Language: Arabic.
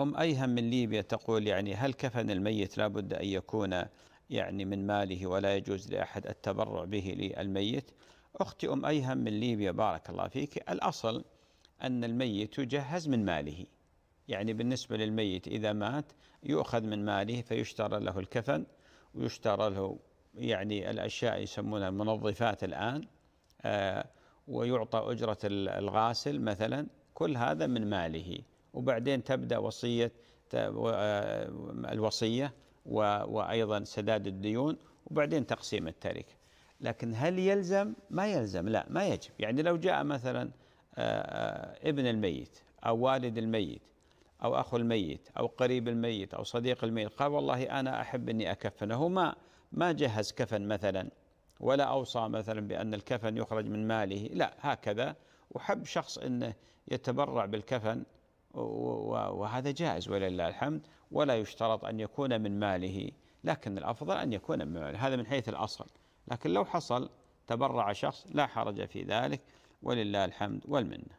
أم أيهم من ليبيا تقول يعني هل كفن الميت لابد أن يكون يعني من ماله ولا يجوز لأحد التبرع به للميت أختي أم أيهم من ليبيا بارك الله فيك الأصل أن الميت يجهز من ماله يعني بالنسبة للميت إذا مات يؤخذ من ماله فيشترى له الكفن ويشترى له يعني الأشياء يسمونها المنظفات الآن آه، ويعطى أجرة الغاسل مثلا كل هذا من ماله وبعدين تبدا وصيه آه، الوصيه وايضا سداد الديون وبعدين تقسيم التركه لكن هل يلزم ما يلزم لا ما يجب يعني لو جاء مثلا آه، آه، ابن الميت او والد الميت او اخو الميت او قريب الميت او صديق الميت قال والله انا احب اني اكفنه هو ما ما جهز كفن مثلا ولا اوصى مثلا بان الكفن يخرج من ماله لا هكذا وحب شخص انه يتبرع بالكفن وهذا جائز ولله الحمد ولا يشترط أن يكون من ماله لكن الأفضل أن يكون من ماله هذا من حيث الأصل لكن لو حصل تبرع شخص لا حرج في ذلك ولله الحمد والمنه